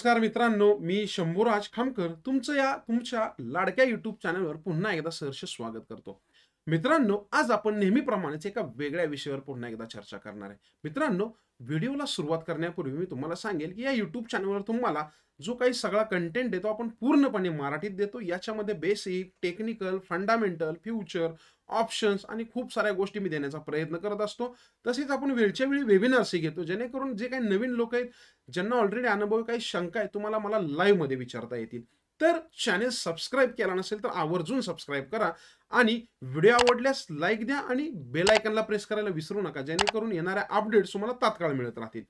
नमस्कार मित्रांनो मी शंभूराज खामकर तुमचं या तुमच्या लाडक्या युट्यूब चॅनलवर पुन्हा एकदा सहर्ष स्वागत करतो मित्रांनो आज आपण नेहमीप्रमाणेच एका वेगळ्या विषयावर पुन्हा एकदा चर्चा करणार आहे मित्रांनो व्हिडिओला सुरुवात करण्यापूर्वी मी तुम्हाला सांगेल की या युट्यूब चॅनलवर तुम्हाला जो काही सगळा कंटेंट देतो आपण पूर्णपणे मराठीत देतो याच्यामध्ये basic technical fundamental future options आणि खूप साऱ्या गोष्टी मी देण्याचा प्रयत्न करत असतो तसेच आपण वेळच्या वेळी वेबिनार्सही घेतो जेणेकरून जे काही नवीन लोक आहेत ज्यांना ऑलरेडी अनुभव काही शंका आहे तुम्हाला मला लाईव्ह मध्ये विचारता येतील तर चॅनेल सबस्क्राईब केला नसेल तर आवर्जून सबस्क्राईब करा आणि व्हिडिओ आवडल्यास लाईक द्या आणि बेलायकनला प्रेस करायला विसरू नका जेणेकरून येणाऱ्या अपडेट्स तुम्हाला तात्काळ मिळत राहतील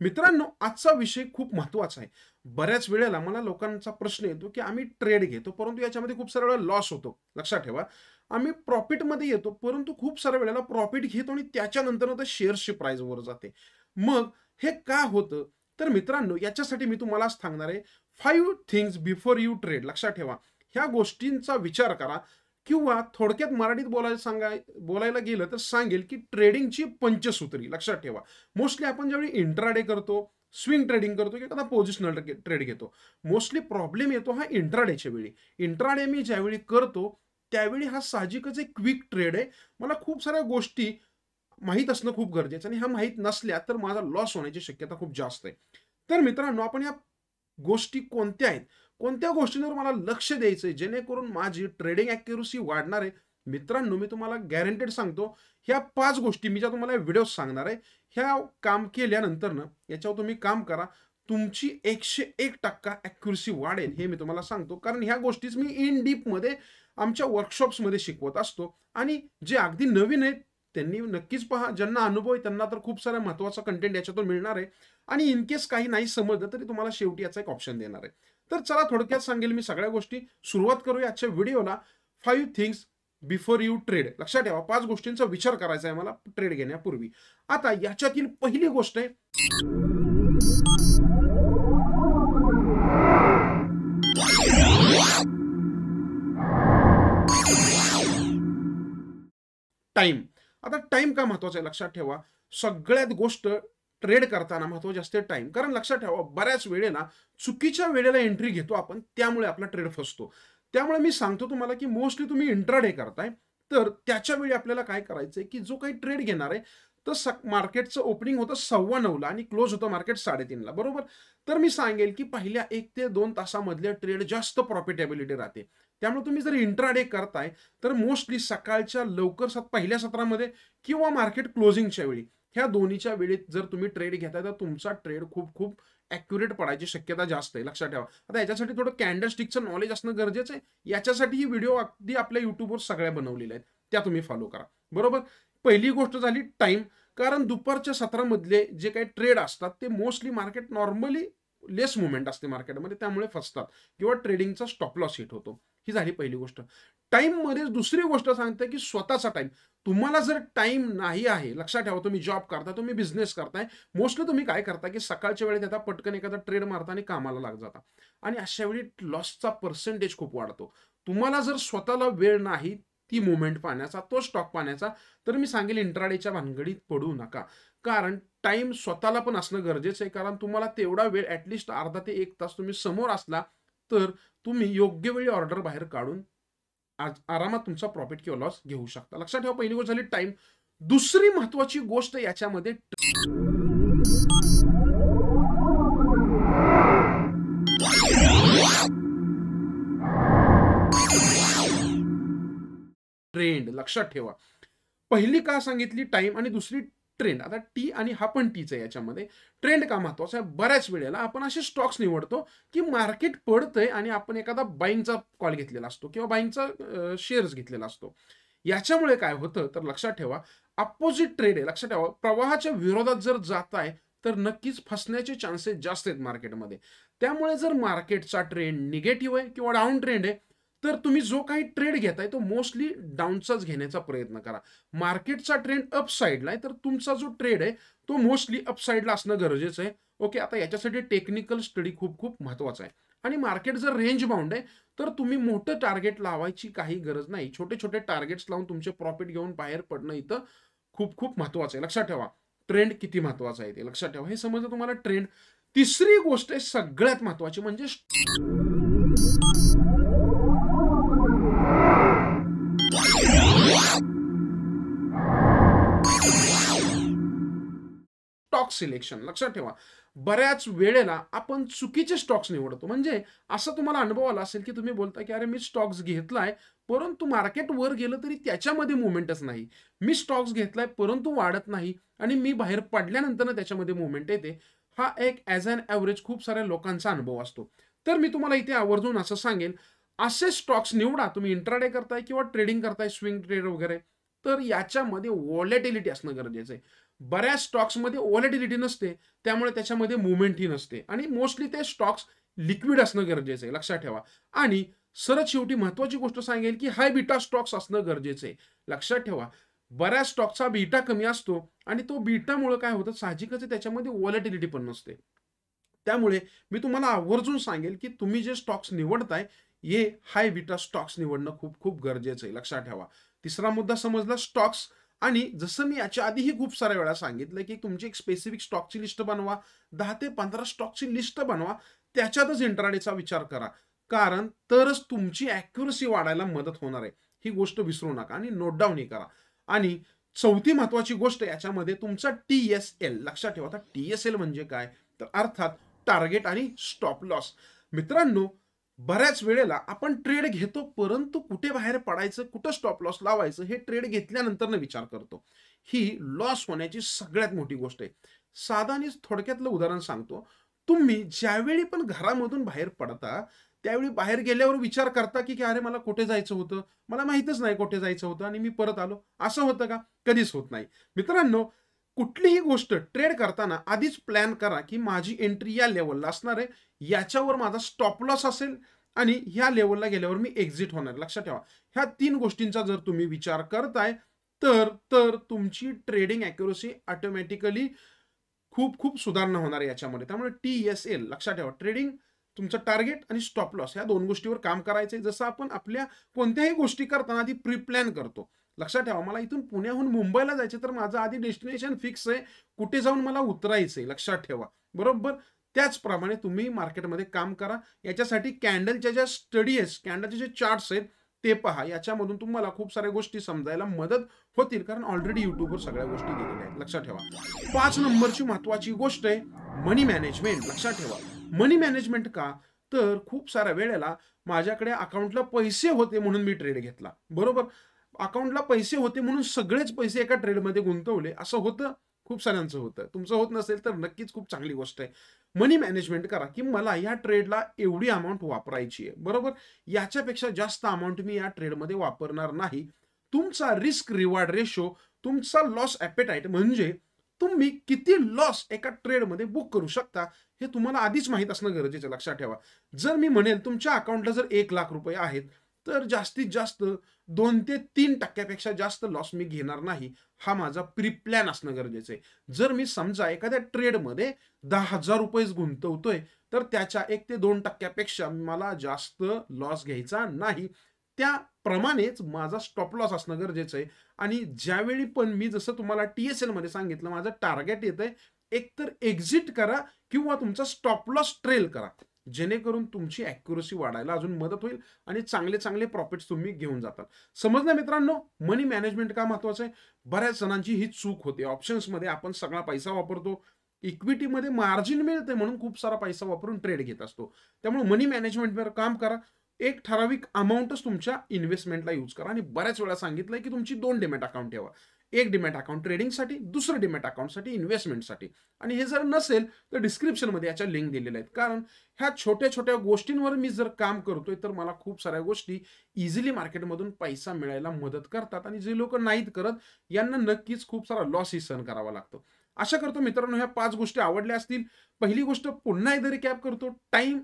मित्रांनो आजचा विषय खूप महत्वाचा आहे बऱ्याच वेळेला मला लोकांचा प्रश्न येतो की आम्ही ट्रेड घेतो परंतु याच्यामध्ये खूप सारा लॉस होतो लक्षात ठेवा आम्ही प्रॉफिटमध्ये येतो परंतु खूप साऱ्या वेळेला प्रॉफिट घेतो आणि त्याच्यानंतर तर शेअर्सची प्राइस वर जाते मग हे का होतं तर मित्रांनो याच्यासाठी मी तुम्हाला सांगणार आहे five things before you trade लक्षात ठेवा ह्या गोष्टींचा विचार करा किंवा थोडक्यात मराठीत बोलायला सांगाय बोलायला गेलं तर सांगेल की ट्रेडिंगची पंचसूत्री लक्षात ठेवा मोस्टली आपण ज्यावेळी इंट्राडे करतो स्विंग ट्रेडिंग करतो की कदा पोझिशनल ट्रेड घेतो मोस्टली प्रॉब्लेम येतो हा इंट्राडेच्या वेळी इंट्राडे मी ज्यावेळी करतो त्यावेळी हा साहजिकच एक क्विक ट्रेड आहे मला खूप साऱ्या गोष्टी माहीत असणं खूप गरजेचं आणि ह्या माहीत नसल्या तर माझा लॉस होण्याची शक्यता खूप जास्त आहे तर मित्रांनो आपण या गोष्टी कोणत्या आहेत कोणत्या गोष्टींवर मला लक्ष द्यायचं आहे जेणेकरून माझी ट्रेडिंग ॲक्युरसी वाढणार आहे मित्रांनो मी तुम्हाला गॅरंटेड सांगतो ह्या पाच गोष्टी मी ज्या तुम्हाला व्हिडिओ सांगणार आहे ह्या काम केल्यानंतर ना याच्यावर तुम्ही काम करा तुमची एकशे एक टक्का ॲक्युरसी वाढेल हे मी तुम्हाला सांगतो कारण ह्या गोष्टीच मी इन डीपमध्ये आमच्या वर्कशॉप्समध्ये शिकवत असतो आणि जे अगदी नवीन आहेत त्यांनी नक्कीच पहा ज्यांना अनुभव आहे त्यांना तर खूप सारा महत्त्वाचा कंटेंट याच्यातून मिळणार आहे आणि इन केस काही नाही समजलं तरी तुम्हाला शेवटी याचा एक ऑप्शन देणार आहे तर चला थोडक्यात सांगेल मी सगळ्या गोष्टी सुरुवात करूया आजच्या व्हिडिओला five things before you trade लक्षात ठेवा पाच गोष्टींचा विचार करायचा आहे मला ट्रेड घेण्यापूर्वी आता याच्यातील पहिली गोष्ट आहे टाईम आता टाईम का महत्वाचा आहे लक्षात ठेवा सगळ्यात गोष्ट ट्रेड करताना महत्वाची असते टाइम कारण लक्षात ठेवा बऱ्याच वेळेला चुकीच्या वेळेला एंट्री घेतो आपण त्यामुळे आपला ट्रेड फसतो त्यामुळे मी सांगतो तुम्हाला की मोस्टली तुम्ही इंट्राडे करताय तर त्याच्या वेळी आपल्याला काय करायचं की जो काही ट्रेड घेणार आहे तर स मार्केटचं ओपनिंग होतं सव्वा नऊला आणि क्लोज होतं मार्केट साडेतीनला बरोबर तर मी सांगेल की पहिल्या एक ते दोन तासामधल्या ट्रेड जास्त प्रॉफिटेबिलिटी राहते त्यामुळे तुम्ही जर इंट्राडे करताय तर मोस्टली सकाळच्या लवकर सत पहिल्या सत्रामध्ये किंवा मार्केट क्लोजिंगच्या वेळी ह्या दोन्हीच्या वेळेत जर तुम्ही ट्रेड घेताय तर तुमचा ट्रेड खूप खूप ॲक्युरेट पडायची शक्यता जास्त आहे लक्षात ठेवा आता याच्यासाठी थोडं कॅन्डलस्टिकचं नॉलेज असणं गरजेचं आहे याच्यासाठी ही व्हिडिओ अगदी आपल्या युट्यूबवर सगळ्या बनवलेल्या आहेत त्या तुम्ही फॉलो करा बरोबर पहिली गोष्ट झाली टाईम कारण दुपारच्या सत्रामधले जे काही ट्रेड असतात ते mostly market normally less movement असते मार्केटमध्ये त्यामुळे फसतात किंवा ट्रेडिंगचा स्टॉप लॉस हिट होतो ही झाली पहिली गोष्ट टाईममध्येच दुसरी गोष्ट सांगते की स्वतःचा टाईम तुम्हाला जर टाईम नाही आहे लक्षात ठेवा तुम्ही जॉब करता तुम्ही बिझनेस करताय मोस्टली तुम्ही काय करता की सकाळच्या वेळेत आता पटकन एखादा ट्रेड मारता आणि कामाला लाग जाता आणि अशा वेळी लॉसचा पर्सेंटेज खूप वाढतो तुम्हाला जर स्वतःला वेळ नाही ती मुवमेंट पाहण्याचा तो स्टॉक पाहण्याचा तर मी सांगेल इंट्राडेच्या भानगडीत पडू नका कारण टाईम स्वतःला पण असणं गरजेचं आहे कारण तुम्हाला तेवढा वेळ ॲटलिस्ट अर्धा ते एक तास तुम्ही समोर असला तर तुम्ही योग्य वेळी ऑर्डर बाहेर काढून आज आरामात तुमचा प्रॉफिट किंवा लॉस घेऊ शकता लक्षात ठेवा पहिली गोष्ट झाली टाइम दुसरी महत्वाची गोष्ट याच्यामध्ये ट्रेंड लक्षात ठेवा पहिली का सांगितली टाइम आणि दुसरी ट्रेंड आता टी आणि हा पण टीच आहे याच्यामध्ये ट्रेंड का महत्वाचा आहे बऱ्याच वेळेला आपण असे स्टॉक्स निवडतो की मार्केट पडतंय आणि आपण एखादा बाईंगचा कॉल घेतलेला असतो किंवा बाईंगचा शेअर्स घेतलेला असतो याच्यामुळे काय होतं तर लक्षात ठेवा अपोजिट ट्रेड आहे लक्षात ठेवा प्रवाहाच्या विरोधात जर जात आहे तर नक्कीच फसण्याचे चान्सेस जास्त आहेत मार्केटमध्ये त्यामुळे जर मार्केटचा ट्रेंड निगेटिव्ह आहे किंवा डाऊन ट्रेंड आहे तर तुम्ही जो काही ट्रेड घेताय तो मोस्टली डाऊनचाच घेण्याचा प्रयत्न करा मार्केटचा ट्रेंड अपसाईडला आहे तर तुमचा जो ट्रेड आहे तो मोस्टली अपसाईडला असणं गरजेचं आहे ओके आता याच्यासाठी टेक्निकल स्टडी खूप खूप महत्त्वाचा आहे आणि मार्केट जर रेंज बाउंड आहे तर तुम्ही मोठं टार्गेट लावायची काही गरज नाही छोटे छोटे टार्गेट्स लावून तुमचे प्रॉफिट घेऊन बाहेर पडणं इथं खूप खूप महत्वाचं आहे लक्षात ठेवा ट्रेंड किती महत्वाचा आहे ते लक्षात ठेवा हे समजलं तुम्हाला ट्रेंड तिसरी गोष्ट आहे सगळ्यात महत्वाची म्हणजे सिलेक्शन लक्षात ठेवा बऱ्याच वेळेला आपण चुकीचे स्टॉक्स निवडतो म्हणजे असं तुम्हाला अनुभव आला असेल की तुम्ही बोलता की अरे मी स्टॉक्स घेतलाय परंतु मार्केट वर गेलं तरी त्याच्यामध्ये मुवमेंटच नाही मी स्टॉक्स घेतलाय परंतु वाढत नाही आणि मी बाहेर पडल्यानंतर त्याच्यामध्ये मुवमेंट येते हा एक ऍज अन ॲव्हरेज खूप साऱ्या लोकांचा अनुभव असतो तर मी तुम्हाला इथे आवर्जून असं सांगेन असे स्टॉक्स निवडा तुम्ही इंट्राडे करताय किंवा ट्रेडिंग करताय स्विंग ट्रेड वगैरे तर याच्यामध्ये वॉलेटिलिटी असणं गरजेचं आहे बऱ्याच स्टॉक्समध्ये ओलेटिलिटी नसते त्यामुळे त्याच्यामध्ये ही नसते आणि मोस्टली ते स्टॉक्स लिक्विड असणं गरजेचं आहे लक्षात ठेवा आणि सरळ शेवटी महत्वाची गोष्ट सांगेल की हाय बीटा स्टॉक्स असणं गरजेचं आहे लक्षात ठेवा बऱ्याच स्टॉकचा बीटा कमी असतो आणि तो बीटामुळे काय होतं साहजिकच त्याच्यामध्ये वॉलेटिलिटी पण नसते त्यामुळे मी तुम्हाला आवर्जून सांगेल की तुम्ही जे स्टॉक्स निवडताय हे हाय बीटा स्टॉक्स निवडणं खूप खूप गरजेचं आहे लक्षात ठेवा तिसरा मुद्दा समजला स्टॉक्स आणि जसं मी याच्या आधीही खूप साऱ्या वेळा सांगितलं की तुमची एक स्पेसिफिक स्टॉकची लिस्ट बनवा दहा ते पंधरा स्टॉकची लिस्ट बनवा त्याच्यातच इंटरनेटचा विचार करा कारण तरच तुमची ॲक्युरसी वाढायला मदत होणार आहे ही गोष्ट विसरू नका आणि नोट ही करा आणि चौथी महत्वाची गोष्ट याच्यामध्ये तुमचा टी एस एल लक्षात ठेवा आता टी एस एल म्हणजे काय तर अर्थात टार्गेट आणि स्टॉप लॉस मित्रांनो बऱ्याच वेळेला आपण ट्रेड घेतो परंतु कुठे बाहेर पडायचं कुठं स्टॉप लॉस लावायचं हे ट्रेड घेतल्यानंतर विचार करतो ही लॉस होण्याची सगळ्यात मोठी गोष्ट आहे साधानीच थोडक्यातलं उदाहरण सांगतो तुम्ही ज्यावेळी पण घरामधून बाहेर पडता त्यावेळी बाहेर गेल्यावर विचार करता की की अरे मला कुठे जायचं होतं मला माहीतच नाही कुठे जायचं होतं आणि मी परत आलो असं होतं का कधीच होत नाही मित्रांनो कुठलीही गोष्ट ट्रेड करताना आधीच प्लॅन करा की माझी एंट्री या लेवलला असणार आहे याच्यावर माझा स्टॉप लॉस असेल आणि ह्या लेवलला गेल्यावर मी एक्झिट होणार लक्षात ठेवा ह्या तीन गोष्टींचा जर तुम्ही विचार करताय तर तर तुमची ट्रेडिंग ॲक्युरसी ऑटोमॅटिकली खूप खूप सुधारणा होणार आहे याच्यामध्ये त्यामुळे टी एस एल लक्षात ठेवा ट्रेडिंग तुमचं टार्गेट आणि स्टॉप लॉस ह्या दोन गोष्टीवर काम करायचं आहे जसं आपण आपल्या कोणत्याही गोष्टी करताना आधी प्री प्लॅन करतो लक्षात ठेवा मला इथून पुण्याहून मुंबईला जायचे तर माझं आधी डेस्टिनेशन फिक्स आहे कुठे जाऊन मला उतरायचं आहे लक्षात ठेवा बरोबर त्याचप्रमाणे तुम्ही मार्केटमध्ये काम करा याच्यासाठी कॅन्डलच्या ज्या स्टडी आहेत कॅन्डलचे जे चार्ट्स आहेत ते पहा याच्यामधून तुम्हाला खूप साऱ्या गोष्टी समजायला मदत होतील कारण ऑलरेडी युट्यूबवर सगळ्या गोष्टी दिलेल्या आहेत लक्षात ठेवा पाच नंबरची महत्वाची गोष्ट आहे मनी मॅनेजमेंट लक्षात ठेवा मनी मॅनेजमेंट का तर खूप साऱ्या वेळेला माझ्याकडे अकाउंटला पैसे होते म्हणून मी ट्रेड घेतला बरोबर अकाउंटला पैसे होते म्हणून सगळेच पैसे एका ट्रेडमध्ये गुंतवले असं होतं खूप साऱ्यांचं होतं तुमचं होत नसेल तर नक्कीच खूप चांगली गोष्ट आहे मनी मॅनेजमेंट करा की मला या ट्रेडला एवढी अमाऊंट वापरायची आहे बरोबर याच्यापेक्षा जास्त अमाऊंट मी या ट्रेडमध्ये वापरणार नाही तुमचा रिस्क रिवॉर्ड रेशो तुमचा लॉस ॲपेटाईट म्हणजे तुम्ही किती लॉस एका ट्रेडमध्ये बुक करू शकता हे तुम्हाला आधीच माहीत असणं गरजेचं लक्षात ठेवा जर मी म्हणेल तुमच्या अकाउंटला जर एक लाख रुपये आहेत तर जास्तीत जास्त दोन ते तीन टक्क्यापेक्षा जास्त लॉस मी घेणार नाही हा माझा प्री प्लॅन असणं गरजेचं आहे जर मी समजा एखाद्या ट्रेडमध्ये दहा हजार रुपयेच गुंतवतोय तर त्याच्या एक ते दोन टक्क्यापेक्षा मला जास्त लॉस घ्यायचा नाही त्याप्रमाणेच माझा स्टॉप लॉस असणं गरजेचं आहे आणि ज्यावेळी पण मी जसं तुम्हाला टी एस एलमध्ये सांगितलं माझं टार्गेट येत आहे एकतर एक्झिट करा किंवा तुमचा स्टॉप लॉस ट्रेल करा जेणेकरून तुमची ॲक्युरसी वाढायला अजून मदत होईल आणि चांगले चांगले प्रॉफिट्स तुम्ही घेऊन जातात ना मित्रांनो मनी मॅनेजमेंट का महत्वाचं आहे बऱ्याच जणांची ही चूक होते मध्ये आपण सगळा पैसा वापरतो इक्विटीमध्ये मार्जिन मिळते म्हणून खूप सारा पैसा वापरून ट्रेड घेत असतो त्यामुळे मनी मॅनेजमेंटवर काम करा एक ठराविक अमाऊंटच तुमच्या इन्व्हेस्टमेंटला यूज करा आणि बऱ्याच वेळा सांगितलंय की तुमची दोन डेमेट अकाउंट ठेवा एक डिमॅट अकाउंट ट्रेडिंगसाठी दुसरं डिमॅट अकाउंटसाठी इन्व्हेस्टमेंटसाठी आणि हे जर नसेल तर डिस्क्रिप्शनमध्ये याच्या लिंक दिलेल्या आहेत कारण ह्या छोट्या छोट्या गोष्टींवर मी जर काम करतोय तर मला खूप साऱ्या गोष्टी इझिली मार्केटमधून पैसा मिळायला मदत करतात आणि जे लोक नाहीत करत यांना नक्कीच खूप सारा ही सहन करावा लागतो आशा करतो मित्रांनो ह्या पाच गोष्टी आवडल्या असतील पहिली गोष्ट पुन्हा एकदा रिकॅप करतो टाइम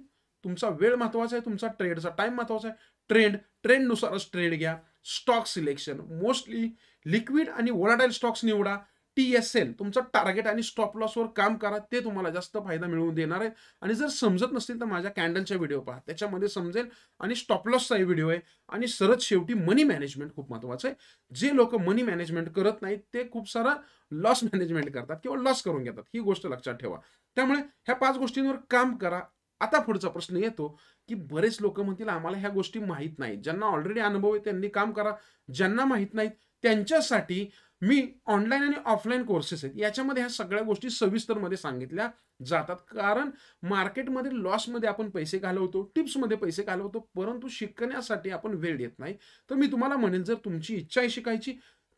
तुमचा वेळ महत्वाचा आहे तुमचा ट्रेडचा टाइम महत्वाचा आहे ट्रेंड ट्रेंडनुसारच ट्रेड घ्या स्टॉक सिलेक्शन मोस्टली लिक्विड आणि वोलाटाईल स्टॉक्स निवडा टी एस एल तुमचं टार्गेट आणि स्टॉप लॉसवर काम करा ते तुम्हाला जास्त फायदा मिळवून देणार आहे आणि जर समजत नसतील तर माझ्या कॅन्डलच्या व्हिडिओ पहा त्याच्यामध्ये समजेल आणि स्टॉप लॉसचाही व्हिडिओ आहे आणि सरत शेवटी मनी मॅनेजमेंट खूप महत्त्वाचं आहे जे लोक मनी मॅनेजमेंट करत नाहीत ते खूप सारा लॉस मॅनेजमेंट करतात किंवा लॉस करून घेतात ही गोष्ट लक्षात ठेवा त्यामुळे ह्या पाच गोष्टींवर काम करा आता पुढचा प्रश्न येतो की बरेच लोक म्हणतील आम्हाला ह्या गोष्टी माहीत नाहीत ज्यांना ऑलरेडी अनुभव आहे त्यांनी काम करा ज्यांना माहीत नाहीत त्यांच्यासाठी मी ऑनलाईन आणि ऑफलाईन कोर्सेस आहेत याच्यामध्ये ह्या सगळ्या गोष्टी सविस्तरमध्ये सांगितल्या जातात कारण मार्केटमध्ये लॉसमध्ये आपण पैसे घालवतो टिप्समध्ये पैसे घालवतो परंतु शिकण्यासाठी आपण वेळ देत नाही तर मी तुम्हाला म्हणेन जर तुमची इच्छा आहे शिकायची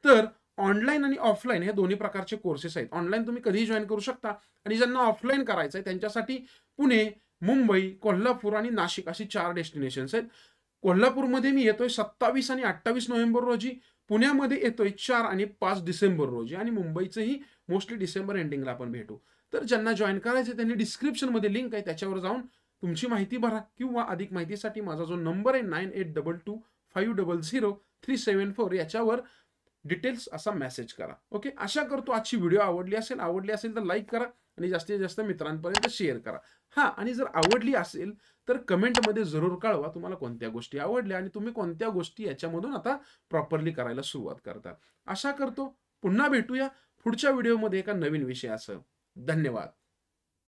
तर ऑनलाईन आणि ऑफलाईन हे दोन्ही प्रकारचे कोर्सेस आहेत ऑनलाईन तुम्ही कधीही जॉईन करू शकता आणि ज्यांना ऑफलाईन करायचं आहे त्यांच्यासाठी पुणे मुंबई कोल्हापूर आणि नाशिक अशी चार डेस्टिनेशन्स आहेत कोल्हापूरमध्ये मी येतोय सत्तावीस आणि अठ्ठावीस नोव्हेंबर रोजी पुण्यामध्ये येतोय चार आणि पाच डिसेंबर रोजी आणि मुंबईचंही मोस्टली डिसेंबर एंडिंगला आपण भेटू तर ज्यांना जॉईन करायचं त्यांनी डिस्क्रिप्शनमध्ये लिंक आहे त्याच्यावर जाऊन तुमची माहिती भरा किंवा अधिक माहितीसाठी माझा जो नंबर आहे nine eight double two five double zero three seven four याच्यावर डिटेल्स असा मेसेज करा ओके आशा करतो आजची व्हिडिओ आवडली असेल आवडली असेल तर लाईक करा आणि जास्तीत जास्त मित्रांपर्यंत शेअर करा हां आणि जर आवडली असेल तर कमेंटमध्ये जरूर कळवा तुम्हाला कोणत्या गोष्टी आवडल्या आणि तुम्ही कोणत्या गोष्टी याच्यामधून आता प्रॉपरली करायला सुरुवात करता आशा करतो पुन्हा भेटूया पुढच्या व्हिडिओमध्ये एका नवीन विषयासह धन्यवाद